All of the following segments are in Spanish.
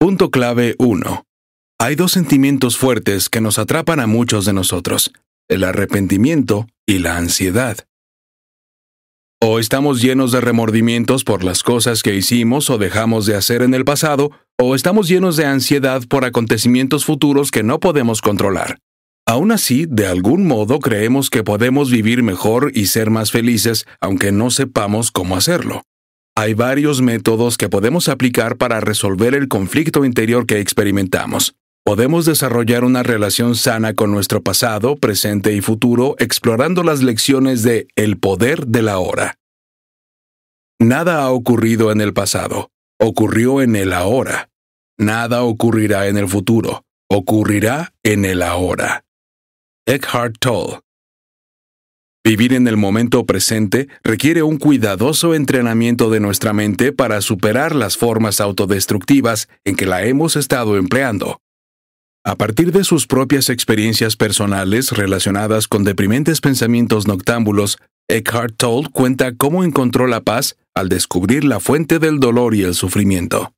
Punto clave 1. Hay dos sentimientos fuertes que nos atrapan a muchos de nosotros, el arrepentimiento y la ansiedad. O estamos llenos de remordimientos por las cosas que hicimos o dejamos de hacer en el pasado, o estamos llenos de ansiedad por acontecimientos futuros que no podemos controlar. Aún así, de algún modo creemos que podemos vivir mejor y ser más felices, aunque no sepamos cómo hacerlo. Hay varios métodos que podemos aplicar para resolver el conflicto interior que experimentamos. Podemos desarrollar una relación sana con nuestro pasado, presente y futuro explorando las lecciones de El poder de la hora. Nada ha ocurrido en el pasado, ocurrió en el ahora. Nada ocurrirá en el futuro, ocurrirá en el ahora. Eckhart Tolle Vivir en el momento presente requiere un cuidadoso entrenamiento de nuestra mente para superar las formas autodestructivas en que la hemos estado empleando. A partir de sus propias experiencias personales relacionadas con deprimentes pensamientos noctámbulos, Eckhart Tolle cuenta cómo encontró la paz al descubrir la fuente del dolor y el sufrimiento.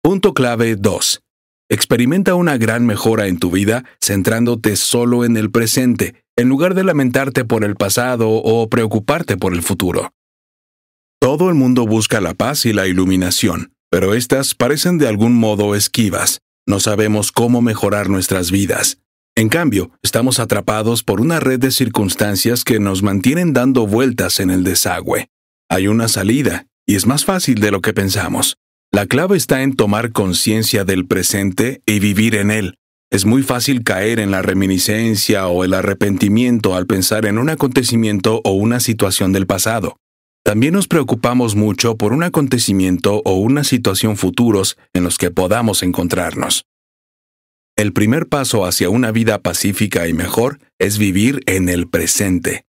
Punto clave 2. Experimenta una gran mejora en tu vida centrándote solo en el presente en lugar de lamentarte por el pasado o preocuparte por el futuro. Todo el mundo busca la paz y la iluminación, pero éstas parecen de algún modo esquivas. No sabemos cómo mejorar nuestras vidas. En cambio, estamos atrapados por una red de circunstancias que nos mantienen dando vueltas en el desagüe. Hay una salida, y es más fácil de lo que pensamos. La clave está en tomar conciencia del presente y vivir en él, es muy fácil caer en la reminiscencia o el arrepentimiento al pensar en un acontecimiento o una situación del pasado. También nos preocupamos mucho por un acontecimiento o una situación futuros en los que podamos encontrarnos. El primer paso hacia una vida pacífica y mejor es vivir en el presente.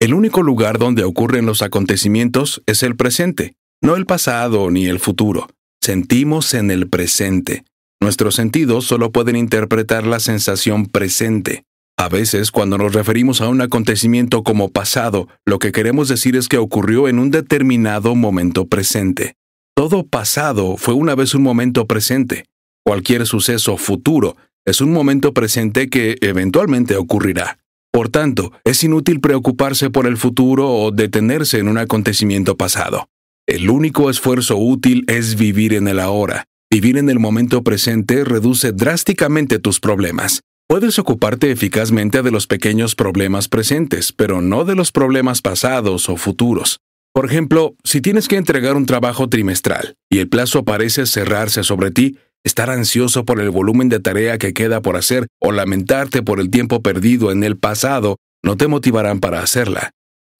El único lugar donde ocurren los acontecimientos es el presente, no el pasado ni el futuro. Sentimos en el presente. Nuestros sentidos solo pueden interpretar la sensación presente. A veces, cuando nos referimos a un acontecimiento como pasado, lo que queremos decir es que ocurrió en un determinado momento presente. Todo pasado fue una vez un momento presente. Cualquier suceso futuro es un momento presente que eventualmente ocurrirá. Por tanto, es inútil preocuparse por el futuro o detenerse en un acontecimiento pasado. El único esfuerzo útil es vivir en el ahora, Vivir en el momento presente reduce drásticamente tus problemas. Puedes ocuparte eficazmente de los pequeños problemas presentes, pero no de los problemas pasados o futuros. Por ejemplo, si tienes que entregar un trabajo trimestral y el plazo parece cerrarse sobre ti, estar ansioso por el volumen de tarea que queda por hacer o lamentarte por el tiempo perdido en el pasado no te motivarán para hacerla.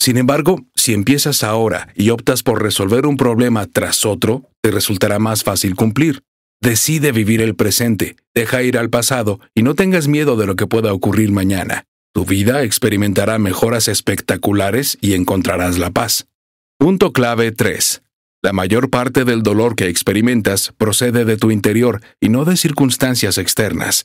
Sin embargo, si empiezas ahora y optas por resolver un problema tras otro, te resultará más fácil cumplir. Decide vivir el presente, deja ir al pasado y no tengas miedo de lo que pueda ocurrir mañana. Tu vida experimentará mejoras espectaculares y encontrarás la paz. Punto clave 3. La mayor parte del dolor que experimentas procede de tu interior y no de circunstancias externas.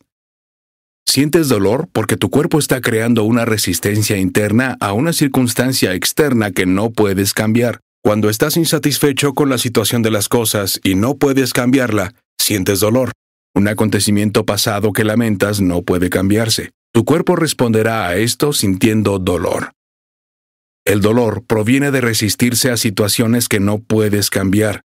Sientes dolor porque tu cuerpo está creando una resistencia interna a una circunstancia externa que no puedes cambiar. Cuando estás insatisfecho con la situación de las cosas y no puedes cambiarla, sientes dolor. Un acontecimiento pasado que lamentas no puede cambiarse. Tu cuerpo responderá a esto sintiendo dolor. El dolor proviene de resistirse a situaciones que no puedes cambiar.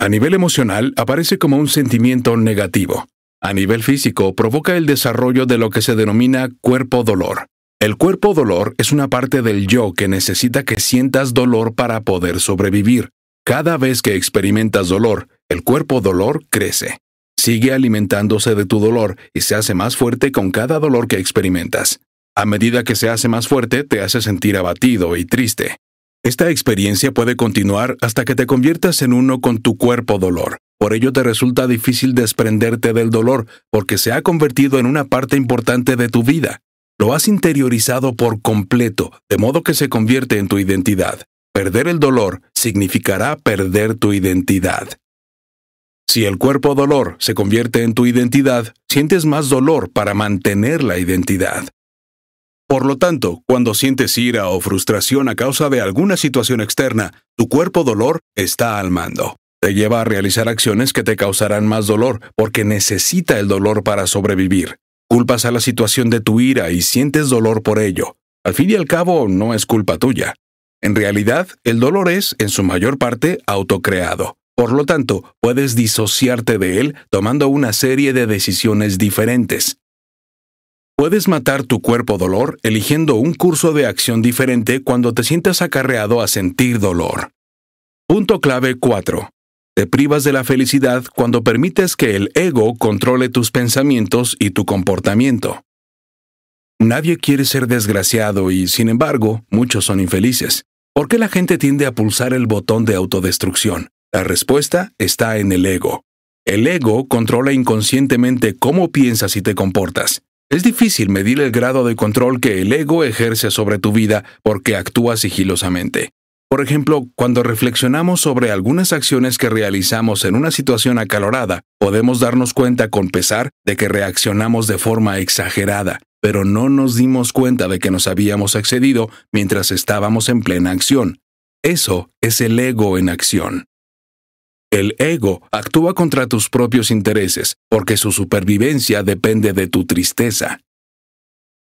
A nivel emocional, aparece como un sentimiento negativo, a nivel físico, provoca el desarrollo de lo que se denomina cuerpo dolor. El cuerpo dolor es una parte del yo que necesita que sientas dolor para poder sobrevivir. Cada vez que experimentas dolor, el cuerpo dolor crece. Sigue alimentándose de tu dolor y se hace más fuerte con cada dolor que experimentas. A medida que se hace más fuerte, te hace sentir abatido y triste. Esta experiencia puede continuar hasta que te conviertas en uno con tu cuerpo dolor, por ello te resulta difícil desprenderte del dolor, porque se ha convertido en una parte importante de tu vida. Lo has interiorizado por completo, de modo que se convierte en tu identidad. Perder el dolor significará perder tu identidad. Si el cuerpo dolor se convierte en tu identidad, sientes más dolor para mantener la identidad. Por lo tanto, cuando sientes ira o frustración a causa de alguna situación externa, tu cuerpo dolor está al mando. Te lleva a realizar acciones que te causarán más dolor, porque necesita el dolor para sobrevivir. Culpas a la situación de tu ira y sientes dolor por ello. Al fin y al cabo, no es culpa tuya. En realidad, el dolor es, en su mayor parte, autocreado. Por lo tanto, puedes disociarte de él tomando una serie de decisiones diferentes. Puedes matar tu cuerpo dolor eligiendo un curso de acción diferente cuando te sientas acarreado a sentir dolor. Punto clave 4. Te privas de la felicidad cuando permites que el ego controle tus pensamientos y tu comportamiento. Nadie quiere ser desgraciado y, sin embargo, muchos son infelices. ¿Por qué la gente tiende a pulsar el botón de autodestrucción? La respuesta está en el ego. El ego controla inconscientemente cómo piensas y te comportas. Es difícil medir el grado de control que el ego ejerce sobre tu vida porque actúa sigilosamente. Por ejemplo, cuando reflexionamos sobre algunas acciones que realizamos en una situación acalorada, podemos darnos cuenta con pesar de que reaccionamos de forma exagerada, pero no nos dimos cuenta de que nos habíamos excedido mientras estábamos en plena acción. Eso es el ego en acción. El ego actúa contra tus propios intereses, porque su supervivencia depende de tu tristeza.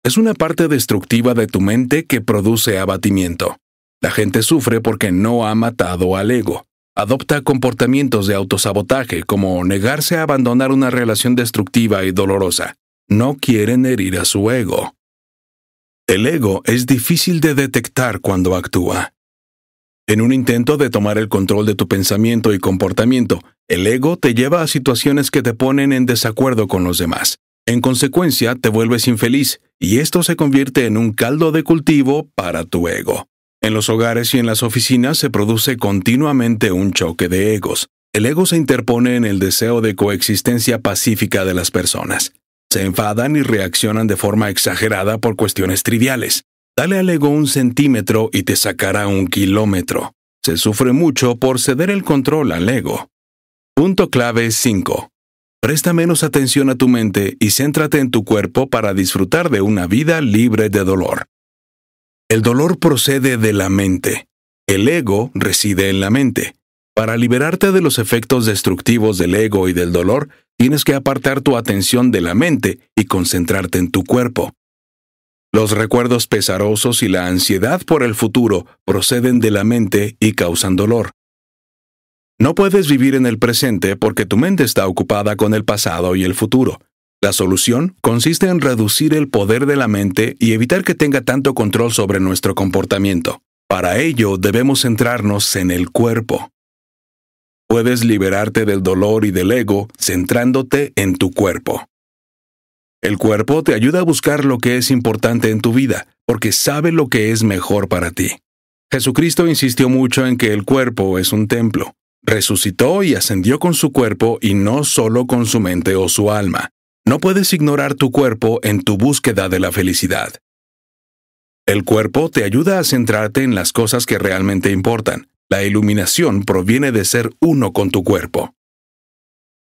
Es una parte destructiva de tu mente que produce abatimiento. La gente sufre porque no ha matado al ego. Adopta comportamientos de autosabotaje como negarse a abandonar una relación destructiva y dolorosa. No quieren herir a su ego. El ego es difícil de detectar cuando actúa. En un intento de tomar el control de tu pensamiento y comportamiento, el ego te lleva a situaciones que te ponen en desacuerdo con los demás. En consecuencia, te vuelves infeliz y esto se convierte en un caldo de cultivo para tu ego. En los hogares y en las oficinas se produce continuamente un choque de egos. El ego se interpone en el deseo de coexistencia pacífica de las personas. Se enfadan y reaccionan de forma exagerada por cuestiones triviales. Dale al ego un centímetro y te sacará un kilómetro. Se sufre mucho por ceder el control al ego. Punto clave 5. Presta menos atención a tu mente y céntrate en tu cuerpo para disfrutar de una vida libre de dolor. El dolor procede de la mente. El ego reside en la mente. Para liberarte de los efectos destructivos del ego y del dolor, tienes que apartar tu atención de la mente y concentrarte en tu cuerpo. Los recuerdos pesarosos y la ansiedad por el futuro proceden de la mente y causan dolor. No puedes vivir en el presente porque tu mente está ocupada con el pasado y el futuro. La solución consiste en reducir el poder de la mente y evitar que tenga tanto control sobre nuestro comportamiento. Para ello debemos centrarnos en el cuerpo. Puedes liberarte del dolor y del ego centrándote en tu cuerpo. El cuerpo te ayuda a buscar lo que es importante en tu vida, porque sabe lo que es mejor para ti. Jesucristo insistió mucho en que el cuerpo es un templo. Resucitó y ascendió con su cuerpo y no solo con su mente o su alma. No puedes ignorar tu cuerpo en tu búsqueda de la felicidad. El cuerpo te ayuda a centrarte en las cosas que realmente importan. La iluminación proviene de ser uno con tu cuerpo.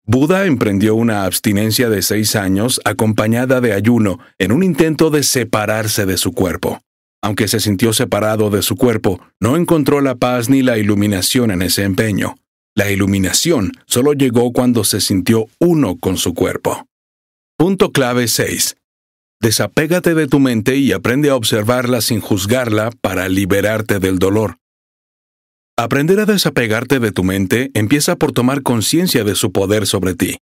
Buda emprendió una abstinencia de seis años acompañada de ayuno en un intento de separarse de su cuerpo. Aunque se sintió separado de su cuerpo, no encontró la paz ni la iluminación en ese empeño. La iluminación solo llegó cuando se sintió uno con su cuerpo. Punto clave 6. Desapégate de tu mente y aprende a observarla sin juzgarla para liberarte del dolor. Aprender a desapegarte de tu mente empieza por tomar conciencia de su poder sobre ti.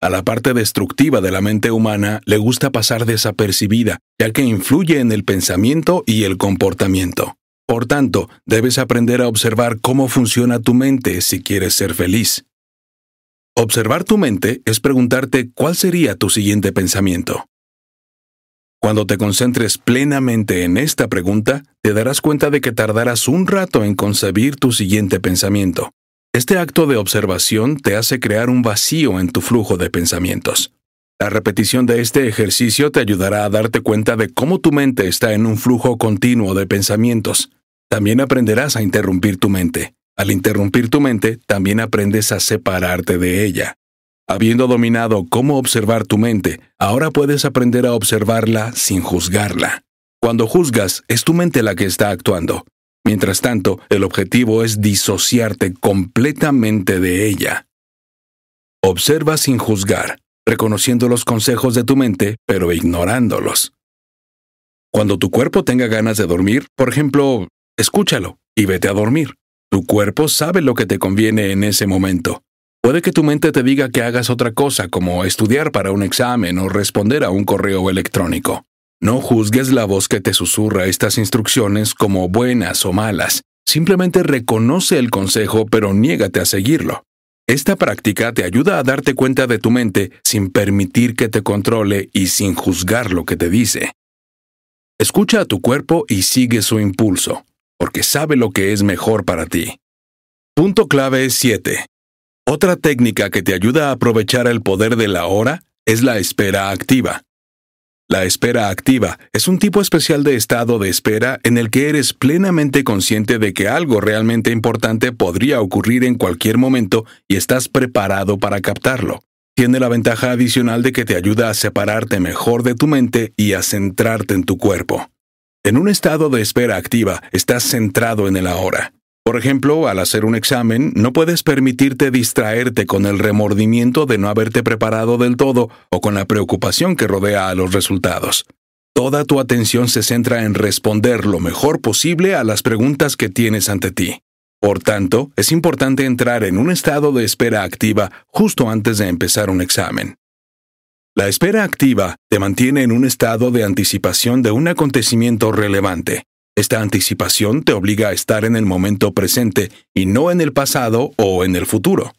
A la parte destructiva de la mente humana le gusta pasar desapercibida, ya que influye en el pensamiento y el comportamiento. Por tanto, debes aprender a observar cómo funciona tu mente si quieres ser feliz. Observar tu mente es preguntarte cuál sería tu siguiente pensamiento. Cuando te concentres plenamente en esta pregunta, te darás cuenta de que tardarás un rato en concebir tu siguiente pensamiento. Este acto de observación te hace crear un vacío en tu flujo de pensamientos. La repetición de este ejercicio te ayudará a darte cuenta de cómo tu mente está en un flujo continuo de pensamientos. También aprenderás a interrumpir tu mente. Al interrumpir tu mente, también aprendes a separarte de ella. Habiendo dominado cómo observar tu mente, ahora puedes aprender a observarla sin juzgarla. Cuando juzgas, es tu mente la que está actuando. Mientras tanto, el objetivo es disociarte completamente de ella. Observa sin juzgar, reconociendo los consejos de tu mente, pero ignorándolos. Cuando tu cuerpo tenga ganas de dormir, por ejemplo, escúchalo y vete a dormir. Tu cuerpo sabe lo que te conviene en ese momento. Puede que tu mente te diga que hagas otra cosa, como estudiar para un examen o responder a un correo electrónico. No juzgues la voz que te susurra estas instrucciones como buenas o malas. Simplemente reconoce el consejo, pero niégate a seguirlo. Esta práctica te ayuda a darte cuenta de tu mente sin permitir que te controle y sin juzgar lo que te dice. Escucha a tu cuerpo y sigue su impulso porque sabe lo que es mejor para ti. Punto clave 7. Otra técnica que te ayuda a aprovechar el poder de la hora es la espera activa. La espera activa es un tipo especial de estado de espera en el que eres plenamente consciente de que algo realmente importante podría ocurrir en cualquier momento y estás preparado para captarlo. Tiene la ventaja adicional de que te ayuda a separarte mejor de tu mente y a centrarte en tu cuerpo. En un estado de espera activa, estás centrado en el ahora. Por ejemplo, al hacer un examen, no puedes permitirte distraerte con el remordimiento de no haberte preparado del todo o con la preocupación que rodea a los resultados. Toda tu atención se centra en responder lo mejor posible a las preguntas que tienes ante ti. Por tanto, es importante entrar en un estado de espera activa justo antes de empezar un examen. La espera activa te mantiene en un estado de anticipación de un acontecimiento relevante. Esta anticipación te obliga a estar en el momento presente y no en el pasado o en el futuro.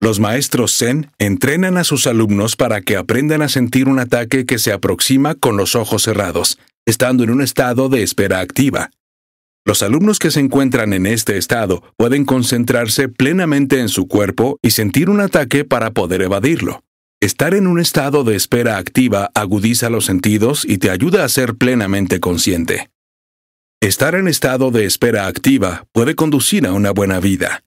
Los maestros Zen entrenan a sus alumnos para que aprendan a sentir un ataque que se aproxima con los ojos cerrados, estando en un estado de espera activa. Los alumnos que se encuentran en este estado pueden concentrarse plenamente en su cuerpo y sentir un ataque para poder evadirlo. Estar en un estado de espera activa agudiza los sentidos y te ayuda a ser plenamente consciente. Estar en estado de espera activa puede conducir a una buena vida.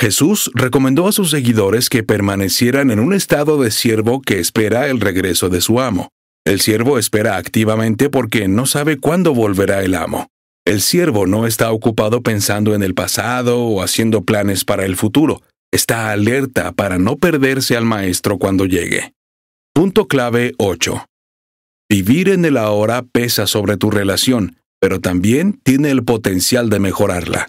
Jesús recomendó a sus seguidores que permanecieran en un estado de siervo que espera el regreso de su amo. El siervo espera activamente porque no sabe cuándo volverá el amo. El siervo no está ocupado pensando en el pasado o haciendo planes para el futuro, Está alerta para no perderse al maestro cuando llegue. Punto clave 8. Vivir en el ahora pesa sobre tu relación, pero también tiene el potencial de mejorarla.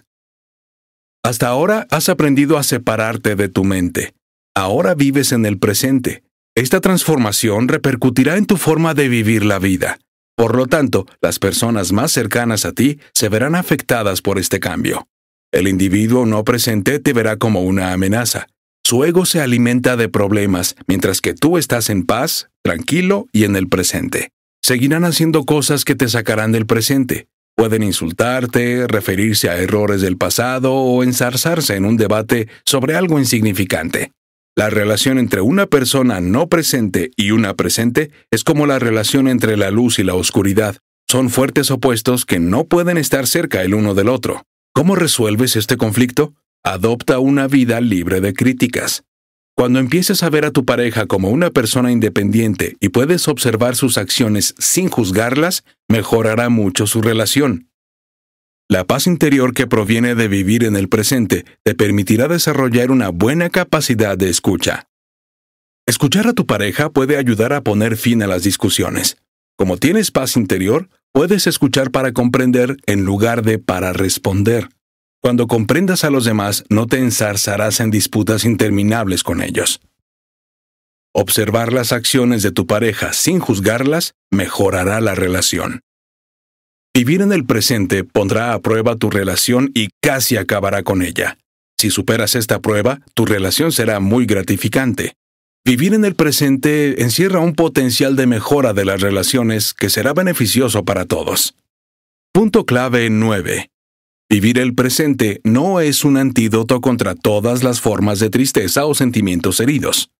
Hasta ahora has aprendido a separarte de tu mente. Ahora vives en el presente. Esta transformación repercutirá en tu forma de vivir la vida. Por lo tanto, las personas más cercanas a ti se verán afectadas por este cambio. El individuo no presente te verá como una amenaza. Su ego se alimenta de problemas, mientras que tú estás en paz, tranquilo y en el presente. Seguirán haciendo cosas que te sacarán del presente. Pueden insultarte, referirse a errores del pasado o enzarzarse en un debate sobre algo insignificante. La relación entre una persona no presente y una presente es como la relación entre la luz y la oscuridad. Son fuertes opuestos que no pueden estar cerca el uno del otro. ¿Cómo resuelves este conflicto? Adopta una vida libre de críticas. Cuando empieces a ver a tu pareja como una persona independiente y puedes observar sus acciones sin juzgarlas, mejorará mucho su relación. La paz interior que proviene de vivir en el presente te permitirá desarrollar una buena capacidad de escucha. Escuchar a tu pareja puede ayudar a poner fin a las discusiones. Como tienes paz interior, Puedes escuchar para comprender en lugar de para responder. Cuando comprendas a los demás, no te ensarzarás en disputas interminables con ellos. Observar las acciones de tu pareja sin juzgarlas mejorará la relación. Vivir en el presente pondrá a prueba tu relación y casi acabará con ella. Si superas esta prueba, tu relación será muy gratificante. Vivir en el presente encierra un potencial de mejora de las relaciones que será beneficioso para todos. Punto clave 9. Vivir el presente no es un antídoto contra todas las formas de tristeza o sentimientos heridos.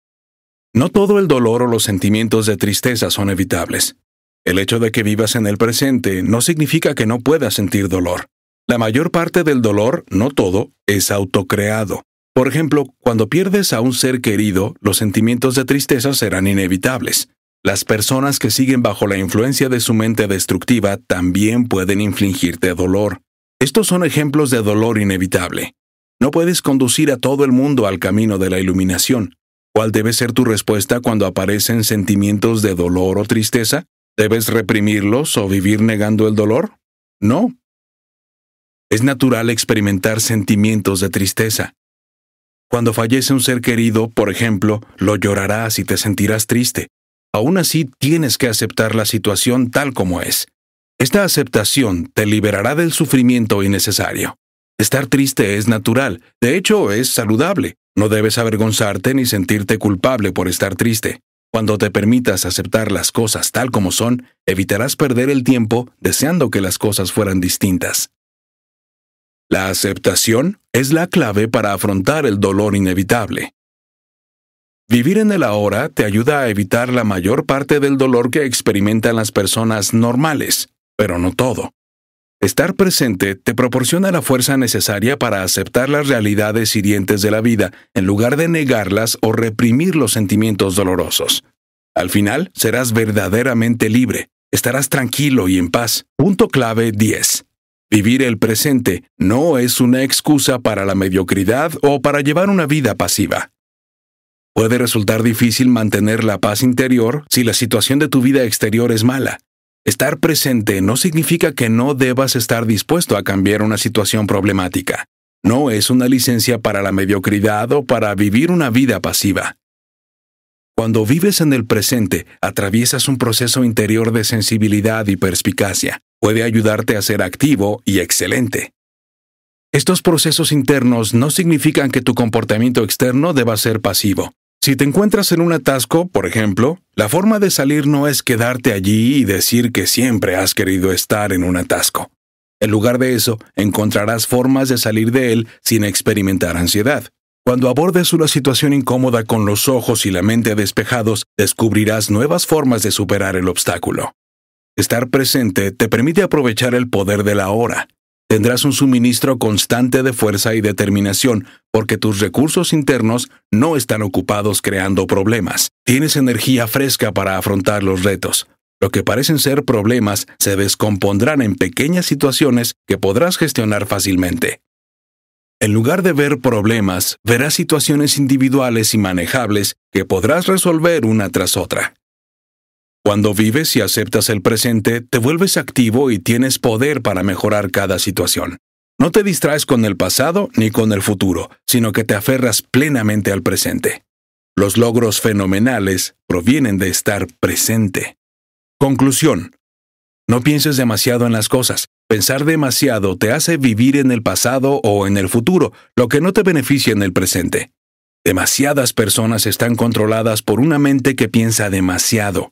No todo el dolor o los sentimientos de tristeza son evitables. El hecho de que vivas en el presente no significa que no puedas sentir dolor. La mayor parte del dolor, no todo, es autocreado. Por ejemplo, cuando pierdes a un ser querido, los sentimientos de tristeza serán inevitables. Las personas que siguen bajo la influencia de su mente destructiva también pueden infligirte dolor. Estos son ejemplos de dolor inevitable. No puedes conducir a todo el mundo al camino de la iluminación. ¿Cuál debe ser tu respuesta cuando aparecen sentimientos de dolor o tristeza? ¿Debes reprimirlos o vivir negando el dolor? No. Es natural experimentar sentimientos de tristeza. Cuando fallece un ser querido, por ejemplo, lo llorarás y te sentirás triste. Aún así, tienes que aceptar la situación tal como es. Esta aceptación te liberará del sufrimiento innecesario. Estar triste es natural, de hecho es saludable. No debes avergonzarte ni sentirte culpable por estar triste. Cuando te permitas aceptar las cosas tal como son, evitarás perder el tiempo deseando que las cosas fueran distintas. La aceptación es la clave para afrontar el dolor inevitable. Vivir en el ahora te ayuda a evitar la mayor parte del dolor que experimentan las personas normales, pero no todo. Estar presente te proporciona la fuerza necesaria para aceptar las realidades hirientes de la vida, en lugar de negarlas o reprimir los sentimientos dolorosos. Al final, serás verdaderamente libre, estarás tranquilo y en paz. Punto clave 10. Vivir el presente no es una excusa para la mediocridad o para llevar una vida pasiva. Puede resultar difícil mantener la paz interior si la situación de tu vida exterior es mala. Estar presente no significa que no debas estar dispuesto a cambiar una situación problemática. No es una licencia para la mediocridad o para vivir una vida pasiva. Cuando vives en el presente, atraviesas un proceso interior de sensibilidad y perspicacia puede ayudarte a ser activo y excelente. Estos procesos internos no significan que tu comportamiento externo deba ser pasivo. Si te encuentras en un atasco, por ejemplo, la forma de salir no es quedarte allí y decir que siempre has querido estar en un atasco. En lugar de eso, encontrarás formas de salir de él sin experimentar ansiedad. Cuando abordes una situación incómoda con los ojos y la mente despejados, descubrirás nuevas formas de superar el obstáculo. Estar presente te permite aprovechar el poder de la hora. Tendrás un suministro constante de fuerza y determinación porque tus recursos internos no están ocupados creando problemas. Tienes energía fresca para afrontar los retos. Lo que parecen ser problemas se descompondrán en pequeñas situaciones que podrás gestionar fácilmente. En lugar de ver problemas, verás situaciones individuales y manejables que podrás resolver una tras otra. Cuando vives y aceptas el presente, te vuelves activo y tienes poder para mejorar cada situación. No te distraes con el pasado ni con el futuro, sino que te aferras plenamente al presente. Los logros fenomenales provienen de estar presente. Conclusión. No pienses demasiado en las cosas. Pensar demasiado te hace vivir en el pasado o en el futuro, lo que no te beneficia en el presente. Demasiadas personas están controladas por una mente que piensa demasiado.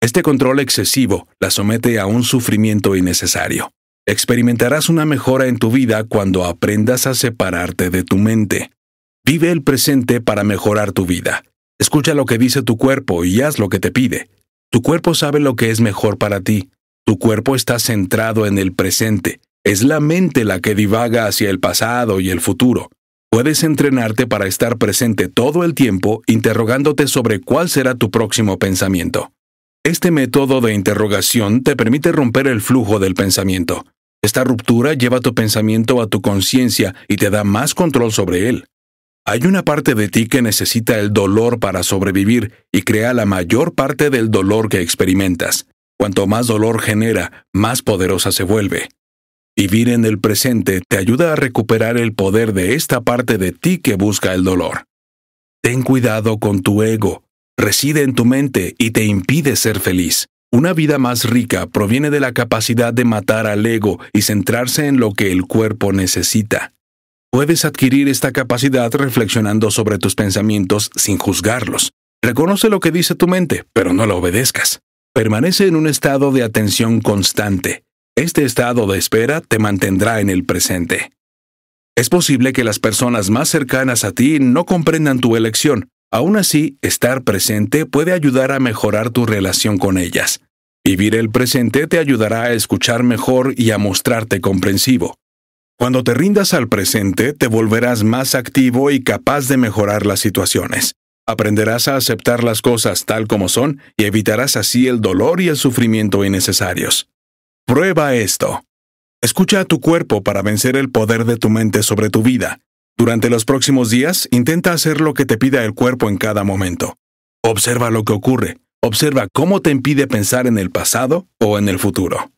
Este control excesivo la somete a un sufrimiento innecesario. Experimentarás una mejora en tu vida cuando aprendas a separarte de tu mente. Vive el presente para mejorar tu vida. Escucha lo que dice tu cuerpo y haz lo que te pide. Tu cuerpo sabe lo que es mejor para ti. Tu cuerpo está centrado en el presente. Es la mente la que divaga hacia el pasado y el futuro. Puedes entrenarte para estar presente todo el tiempo interrogándote sobre cuál será tu próximo pensamiento. Este método de interrogación te permite romper el flujo del pensamiento. Esta ruptura lleva tu pensamiento a tu conciencia y te da más control sobre él. Hay una parte de ti que necesita el dolor para sobrevivir y crea la mayor parte del dolor que experimentas. Cuanto más dolor genera, más poderosa se vuelve. Vivir en el presente te ayuda a recuperar el poder de esta parte de ti que busca el dolor. Ten cuidado con tu ego, reside en tu mente y te impide ser feliz. Una vida más rica proviene de la capacidad de matar al ego y centrarse en lo que el cuerpo necesita. Puedes adquirir esta capacidad reflexionando sobre tus pensamientos sin juzgarlos. Reconoce lo que dice tu mente, pero no la obedezcas. Permanece en un estado de atención constante. Este estado de espera te mantendrá en el presente. Es posible que las personas más cercanas a ti no comprendan tu elección, Aún así, estar presente puede ayudar a mejorar tu relación con ellas. Vivir el presente te ayudará a escuchar mejor y a mostrarte comprensivo. Cuando te rindas al presente, te volverás más activo y capaz de mejorar las situaciones. Aprenderás a aceptar las cosas tal como son y evitarás así el dolor y el sufrimiento innecesarios. Prueba esto. Escucha a tu cuerpo para vencer el poder de tu mente sobre tu vida. Durante los próximos días, intenta hacer lo que te pida el cuerpo en cada momento. Observa lo que ocurre. Observa cómo te impide pensar en el pasado o en el futuro.